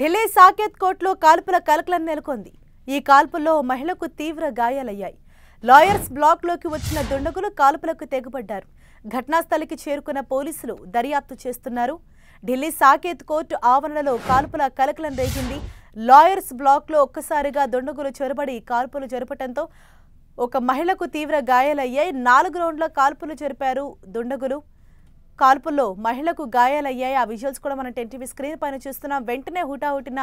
ఢిల్లీ సాకేత్ కోర్టులో కాల్పుల కలకలం నెలకొంది ఈ కాల్పుల్లో మహిళకు తీవ్ర గాయాలయ్యాయి లాయర్స్ బ్లాక్లోకి వచ్చిన దుండగులు కాల్పులకు తెగబడ్డారు ఘటనాస్థలికి చేరుకున్న పోలీసులు దర్యాప్తు చేస్తున్నారు ఢిల్లీ సాకేత్ కోర్టు ఆవరణలో కాల్పుల కలకలం రేగింది లాయర్స్ బ్లాక్లో ఒక్కసారిగా దుండగులు చొరబడి కాల్పులు జరపడంతో ఒక మహిళకు తీవ్ర గాయాలయ్యాయి నాలుగు రౌండ్ల కాల్పులు జరిపారు దుండగులు కాల్పుల్లో మహిళకు గాయాలయ్యాయి ఆ విజువల్స్ కూడా మనం టెన్టీవీ స్క్రీన్ పైన చూస్తున్నాం వెంటనే హుటాహుటిన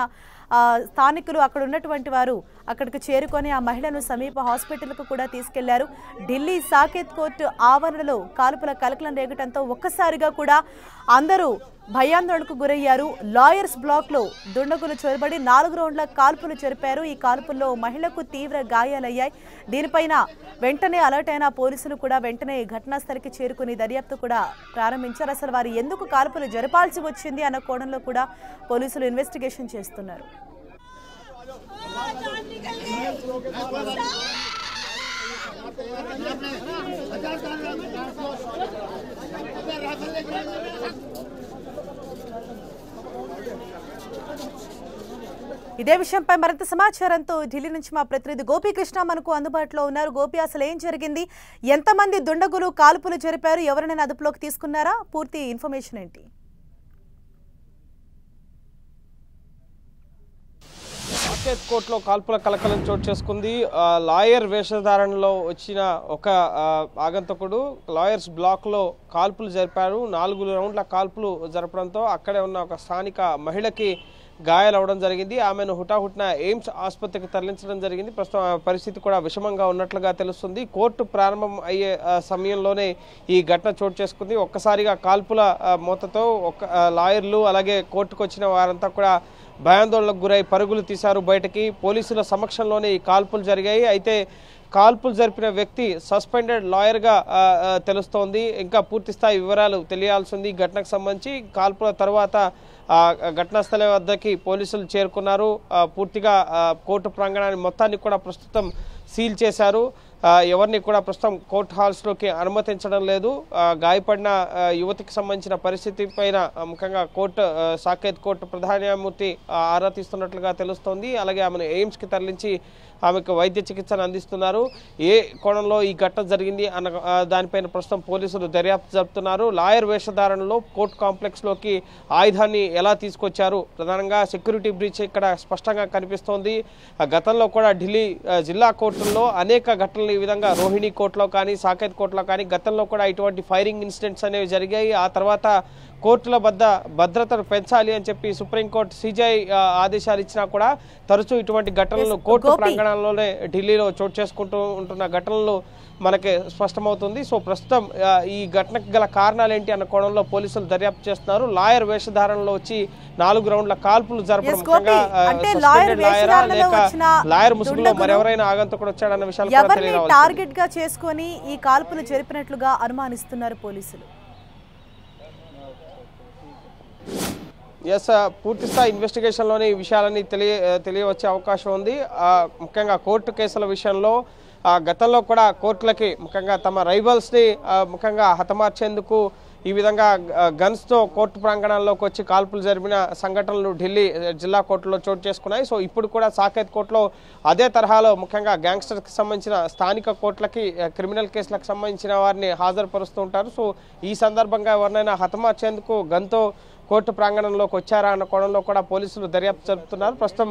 స్థానికులు అక్కడ ఉన్నటువంటి వారు అక్కడికి చేరుకొని ఆ మహిళను సమీప హాస్పిటల్కు కూడా తీసుకెళ్లారు ఢిల్లీ సాకేత్ కోర్టు ఆవరణలో కాల్పుల కలకలం రేగటంతో ఒక్కసారిగా కూడా అందరూ భయాందోళనకు గురయ్యారు లాయర్స్ బ్లాక్లో దుండగులు చొరబడి నాలుగు రౌండ్ల కాల్పులు జరిపారు ఈ కాల్పుల్లో మహిళకు తీవ్ర గాయాలయ్యాయి దీనిపైన వెంటనే అలర్ట్ అయిన పోలీసులు కూడా వెంటనే ఘటనా స్థలికి చేరుకుని దర్యాప్తు కూడా ప్రారంభించారు అసలు వారు ఎందుకు కాల్పులు జరపాల్సి వచ్చింది అన్న కోణంలో కూడా పోలీసులు ఇన్వెస్టిగేషన్ చేస్తున్నారు ఇదే విషయంపై మరింత సమాచారంతో ఢిల్లీ నుంచి మా ప్రతినిధి గోపీకృష్ణ మనకు అందుబాటులో ఉన్నారు గోపి అసలు ఏం జరిగింది ఎంతమంది దుండగులు కాల్పులు జరిపారు ఎవరినైనా అదుపులోకి తీసుకున్నారా పూర్తి ఇన్ఫర్మేషన్ ఏంటి సాకేత్ కోర్టులో కాల్పుల కలకలం చోటు చేసుకుంది లాయర్ వేషధారణలో వచ్చిన ఒక ఆగంతకుడు లాయర్స్ బ్లాక్లో కాల్పులు జరిపారు నాలుగు రౌండ్ల కాల్పులు జరపడంతో అక్కడే ఉన్న ఒక స్థానిక మహిళకి గాయాలవడం జరిగింది ఆమెను హుటాహుటిన ఎయిమ్స్ ఆసుపత్రికి తరలించడం జరిగింది ప్రస్తుతం పరిస్థితి కూడా విషమంగా ఉన్నట్లుగా తెలుస్తుంది కోర్టు ప్రారంభం అయ్యే సమయంలోనే ఈ ఘటన చోటు చేసుకుంది ఒక్కసారిగా కాల్పుల మూతతో ఒక్క లాయర్లు అలాగే కోర్టుకు వచ్చిన వారంతా కూడా భయాందోళనకు గురై పరుగులు తీశారు బయటకి పోలీసుల సమక్షంలోనే ఈ కాల్పులు జరిగాయి అయితే కాల్పులు జరిపిన వ్యక్తి సస్పెండెడ్ లాయర్గా తెలుస్తోంది ఇంకా పూర్తిస్థాయి వివరాలు తెలియాల్సి ఉంది ఘటనకు సంబంధించి కాల్పుల తర్వాత ఘటనా స్థలం వద్దకి పోలీసులు చేరుకున్నారు పూర్తిగా కోర్టు ప్రాంగణాన్ని మొత్తాన్ని కూడా ప్రస్తుతం సీల్ చేశారు ఎవరిని కూడా ప్రస్తుతం కోర్ట్ హాల్స్లోకి అనుమతించడం లేదు గాయపడిన యువతికి సంబంధించిన పరిస్థితి పైన ముఖ్యంగా కోర్టు సాకేత్ కోర్టు ప్రధాన న్యాయమూర్తి ఆరా తీస్తున్నట్లుగా తెలుస్తోంది అలాగే ఆమెను ఎయిమ్స్కి తరలించి ఆమెకు వైద్య చికిత్సను అందిస్తున్నారు ఏ కోణంలో ఈ ఘటన జరిగింది అన్న దానిపైన ప్రస్తుతం పోలీసులు దర్యాప్తు జరుపుతున్నారు లాయర్ వేషధారణలో కోర్టు కాంప్లెక్స్లోకి ఆయుధాన్ని ఎలా తీసుకొచ్చారు ప్రధానంగా సెక్యూరిటీ బ్రీచ్ ఇక్కడ స్పష్టంగా కనిపిస్తోంది గతంలో కూడా ఢిల్లీ జిల్లా కోర్టుల్లో అనేక ఘటనలు ఈ విధంగా రోహిణి కోర్టులో కానీ సాకేత్ కోర్టులో కానీ గతంలో కూడా ఇటువంటి ఫైరింగ్ ఇన్సిడెంట్స్ అనేవి జరిగాయి ఆ తర్వాత కోర్టుల వద్ద భద్రతను పెంచాలి అని చెప్పి సుప్రీంకోర్టు సిజిఐ ఆదేశాలు ఇచ్చినా కూడా తరచూ ఇటువంటి ఘటనలు కోర్టు ప్రాంగణంలోనే ఢిల్లీలో చోటు చేసుకుంటూ ఉంటున్న ఘటనలు మనకి స్పష్టమవుతుంది సో ప్రస్తుతం ఈ ఘటనకు గల కారణాలు ఏంటి అన్న కోణంలో పోలీసులు దర్యాప్తు చేస్తున్నారు లాయర్ వేషధారణలో వచ్చి నాలుగు రౌండ్ల కాల్పులు జరపడం లేక లాయర్ ముసుగులో మరెవరైనా ఆగంతకుడు వచ్చాడన్న విషయాలు టార్గెట్ గా చేసుకొని ఈ కాల్పులు జరిపినట్లుగా అనుమానిస్తున్నారు పోలీసులు ఎస్ పూర్తి స్థాయి ఇన్వెస్టిగేషన్లోని విషయాలన్నీ తెలియ తెలియవచ్చే అవకాశం ఉంది ముఖ్యంగా కోర్టు కేసుల విషయంలో గతంలో కూడా కోర్టులకి ముఖ్యంగా తమ రైవల్స్ని ముఖ్యంగా హతమార్చేందుకు ఈ విధంగా గన్స్తో కోర్టు ప్రాంగణాల్లోకి వచ్చి కాల్పులు జరిపిన సంఘటనలు ఢిల్లీ జిల్లా కోర్టులో చోటు చేసుకున్నాయి సో ఇప్పుడు కూడా సాకేత్ కోర్టులో అదే తరహాలో ముఖ్యంగా గ్యాంగ్స్టర్కి సంబంధించిన స్థానిక కోర్టులకి క్రిమినల్ కేసులకు సంబంధించిన వారిని హాజరుపరుస్తూ ఉంటారు సో ఈ సందర్భంగా ఎవరినైనా హతమార్చేందుకు గన్తో కోర్టు ప్రాంగణంలోకి వచ్చారా అన్న కోణంలో కూడా పోలీసులు దర్యాప్తు జరుపుతున్నారు ప్రస్తుతం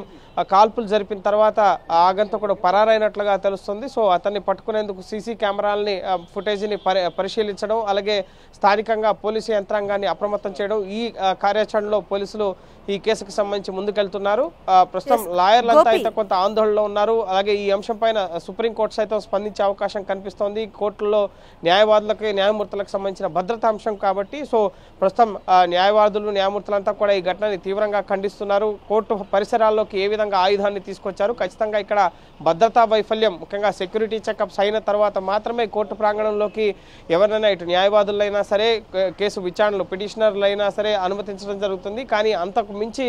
కాల్పులు జరిపిన తర్వాత ఆగంతకుడు పరారైనట్లుగా తెలుస్తుంది సో అతన్ని పట్టుకునేందుకు సీసీ కెమెరాలని ఫుటేజీని పరిశీలించడం అలాగే స్థానికంగా పోలీసు యంత్రాంగాన్ని అప్రమత్తం చేయడం ఈ కార్యాచరణలో పోలీసులు ఈ కేసుకు సంబంధించి ముందుకెళ్తున్నారు ప్రస్తుతం లాయర్లంతా అయితే కొంత ఆందోళనలో ఉన్నారు అలాగే ఈ అంశం పైన సుప్రీంకోర్టు సైతం స్పందించే అవకాశం కనిపిస్తోంది కోర్టుల్లో న్యాయవాదులకి న్యాయమూర్తులకు సంబంధించిన భద్రతా అంశం కాబట్టి సో ప్రస్తుతం న్యాయవాదులు న్యాయమూర్తులంతా కూడా ఈ ఘటనని తీవ్రంగా ఖండిస్తున్నారు కోర్టు పరిసరాల్లోకి ఏ విధంగా ఆయుధాన్ని తీసుకొచ్చారు ఖచ్చితంగా ఇక్కడ భద్రతా వైఫల్యం ముఖ్యంగా సెక్యూరిటీ చెకప్స్ అయిన తర్వాత మాత్రమే కోర్టు ప్రాంగణంలోకి ఎవరినైనా ఇటు న్యాయవాదులైనా సరే కేసు విచారణలు పిటిషనర్లైనా సరే అనుమతించడం జరుగుతుంది కానీ అంతకు మించి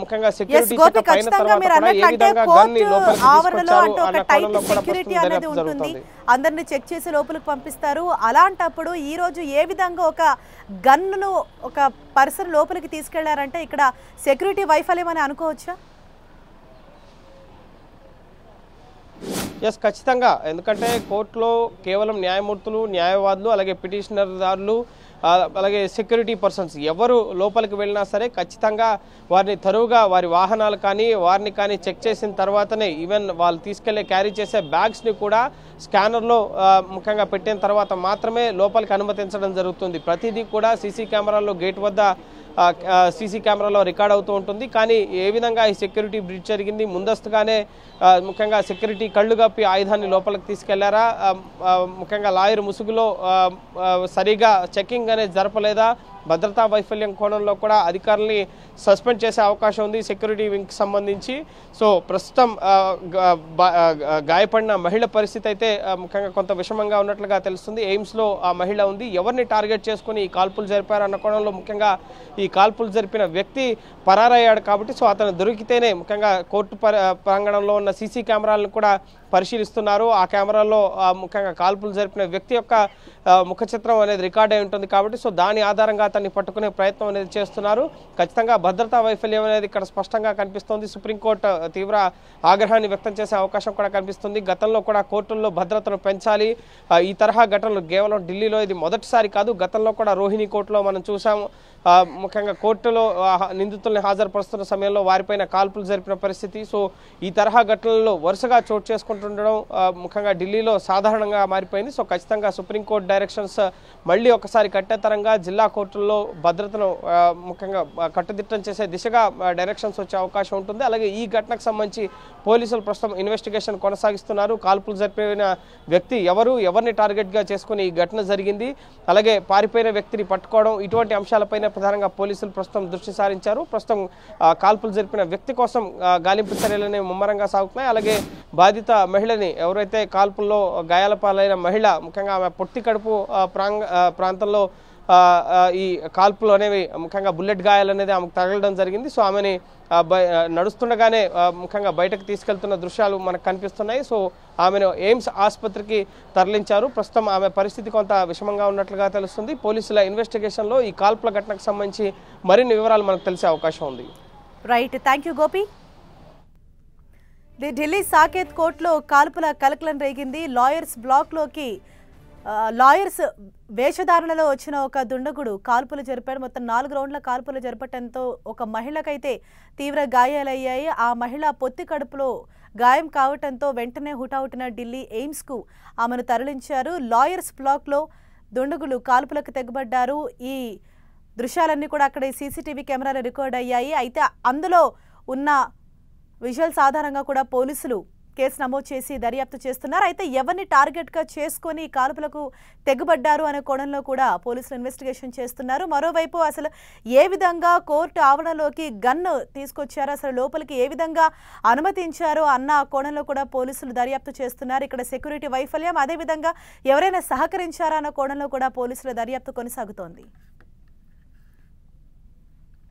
ముఖ్యంగా సెక్యూరిటీ అందరిని చెక్ చేసి లోపలికి పంపిస్తారు అలాంటప్పుడు ఈ రోజు ఏ విధంగా ఒక గన్ను ఒక పర్సన్ లోపలికి తీసుకెళ్లారంటే ఇక్కడ సెక్యూరిటీ వైఫల్యం అని అనుకోవచ్చా ఎస్ ఖచ్చితంగా ఎందుకంటే కోర్టులో కేవలం న్యాయమూర్తులు న్యాయవాదులు అలాగే పిటిషనర్దారులు అలాగే సెక్యూరిటీ పర్సన్స్ ఎవరు లోపలికి వెళ్ళినా సరే ఖచ్చితంగా వారిని తరువుగా వారి వాహనాలు కానీ వారిని కానీ చెక్ చేసిన తర్వాతనే ఈవెన్ వాళ్ళు తీసుకెళ్లే క్యారీ చేసే బ్యాగ్స్ని కూడా స్కానర్లో ముఖ్యంగా పెట్టిన తర్వాత మాత్రమే లోపలికి అనుమతించడం జరుగుతుంది ప్రతిదీ కూడా సీసీ కెమెరాల్లో గేట్ వద్ద సీసీ కెమెరాలో రికార్డ్ అవుతూ ఉంటుంది కానీ ఏ విధంగా ఈ సెక్యూరిటీ బ్రిడ్జ్ జరిగింది ముందస్తుగానే ముఖ్యంగా సెక్యూరిటీ కళ్ళు కప్పి ఆయుధాన్ని లోపలికి తీసుకెళ్లారా ముఖ్యంగా లాయర్ ముసుగులో సరిగా చెక్కింగ్ అనేది జరపలేదా భద్రతా వైఫల్యం కోణంలో కూడా అధికారుల్ని సస్పెండ్ చేసే అవకాశం ఉంది సెక్యూరిటీ వింగ్కి సంబంధించి సో ప్రస్తుతం గాయపడిన మహిళ పరిస్థితి అయితే ముఖ్యంగా కొంత విషమంగా ఉన్నట్లుగా తెలుస్తుంది ఎయిమ్స్లో ఆ మహిళ ఉంది ఎవరిని టార్గెట్ చేసుకుని ఈ కాల్పులు జరిపారు అన్న కోణంలో ముఖ్యంగా ఈ కాల్పులు జరిపిన వ్యక్తి పరారయ్యాడు కాబట్టి సో అతను దొరికితేనే ముఖ్యంగా కోర్టు ప్రాంగణంలో ఉన్న సీసీ కెమెరాలను కూడా పరిశీలిస్తున్నారు ఆ కెమెరాలో ముఖ్యంగా కాల్పులు జరిపిన వ్యక్తి యొక్క ముఖ చిత్రం అనేది రికార్డ్ అయి ఉంటుంది కాబట్టి సో దాని ఆధారంగా అతన్ని పట్టుకునే ప్రయత్నం అనేది చేస్తున్నారు ఖచ్చితంగా భద్రతా వైఫల్యం అనేది ఇక్కడ స్పష్టంగా కనిపిస్తోంది సుప్రీంకోర్టు తీవ్ర ఆగ్రహాన్ని వ్యక్తం చేసే అవకాశం కూడా కనిపిస్తుంది గతంలో కూడా కోర్టుల్లో భద్రతను పెంచాలి ఈ తరహా ఘటనలు కేవలం ఢిల్లీలో ఇది మొదటిసారి కాదు గతంలో కూడా రోహిణి కోర్టులో మనం చూసాము ముఖ్యంగా కోర్టులో నిందితుల్ని హాజరుపరుస్తున్న సమయంలో వారిపైన కాల్పులు జరిపిన పరిస్థితి సో ఈ తరహా ఘటనల్లో వరుసగా చోటు చేసుకుంటుండడం ముఖ్యంగా ఢిల్లీలో సాధారణంగా మారిపోయింది సో ఖచ్చితంగా సుప్రీంకోర్టు డైరెక్షన్స్ మళ్ళీ ఒకసారి కట్టేతరంగా జిల్లా కోర్టులో రాష్ట్రంలో భద్రతను ముఖ్యంగా కట్టుదిట్టం చేసే దిశగా డైరెక్షన్స్ వచ్చే అవకాశం ఉంటుంది అలాగే ఈ ఘటనకు సంబంధించి పోలీసులు ప్రస్తుతం ఇన్వెస్టిగేషన్ కొనసాగిస్తున్నారు కాల్పులు జరిపిన వ్యక్తి ఎవరు ఎవరిని టార్గెట్గా చేసుకుని ఈ ఘటన జరిగింది అలాగే పారిపోయిన వ్యక్తిని పట్టుకోవడం ఇటువంటి అంశాలపైన ప్రధానంగా పోలీసులు ప్రస్తుతం దృష్టి సారించారు ప్రస్తుతం కాల్పులు జరిపిన వ్యక్తి కోసం గాలింపు చర్యలనే ముమ్మరంగా సాగుతున్నాయి అలాగే బాధిత మహిళని ఎవరైతే కాల్పుల్లో గాయాల పాలైన మహిళ ముఖ్యంగా ఆమె పొట్టి కడుపు ప్రాంగ ప్రాంతంలో ఈ కాల్పులు అనేవి ముఖ్యంగా బుల్లెట్ గాయాలు అనేది ఆమెకు తగలడం జరిగింది సో ఆమెని నడుస్తుండగానే ముఖ్యంగా బయటకు తీసుకెళ్తున్న దృశ్యాలు మనకు కనిపిస్తున్నాయి సో ఆమెను ఎయిమ్స్ ఆసుపత్రికి తరలించారు ప్రస్తుతం ఆమె పరిస్థితి కొంత విషమంగా ఉన్నట్లుగా తెలుస్తుంది పోలీసుల ఇన్వెస్టిగేషన్లో ఈ కాల్పుల ఘటనకు సంబంధించి మరిన్ని వివరాలు మనకు తెలిసే అవకాశం ఉంది right thank you Gopi Delhi Saket కోర్టులో కాల్పుల కలకలం రేగింది లాయర్స్ బ్లాక్లోకి లాయర్స్ వేషధారణలో వచ్చిన ఒక దుండగుడు కాల్పులు జరిపాడు మొత్తం నాలుగు రౌండ్ల కాల్పులు జరపడంతో ఒక మహిళకైతే తీవ్ర గాయాలయ్యాయి ఆ మహిళ పొత్తి కడుపులో గాయం కావటంతో వెంటనే హుటాహుటిన ఢిల్లీ ఎయిమ్స్కు ఆమెను తరలించారు లాయర్స్ బ్లాక్లో దుండగులు కాల్పులకు తెగబడ్డారు ఈ దృశ్యాలన్నీ కూడా అక్కడ సీసీటీవీ కెమెరాలు రికార్డ్ అయ్యాయి అయితే అందులో ఉన్న విజువల్స్ ఆధారంగా కూడా పోలీసులు కేసు నమోదు చేసి దర్యాప్తు చేస్తున్నారు అయితే ఎవరిని టార్గెట్గా చేసుకొని కాల్పులకు తెగబడ్డారు అనే కోణంలో కూడా పోలీసులు ఇన్వెస్టిగేషన్ చేస్తున్నారు మరోవైపు అసలు ఏ విధంగా కోర్టు ఆవరణలోకి గన్ను తీసుకొచ్చారు అసలు లోపలికి ఏ విధంగా అనుమతించారు అన్న కోణంలో కూడా పోలీసులు దర్యాప్తు చేస్తున్నారు ఇక్కడ సెక్యూరిటీ వైఫల్యం అదేవిధంగా ఎవరైనా సహకరించారా అన్న కోణంలో కూడా పోలీసుల దర్యాప్తు కొనసాగుతోంది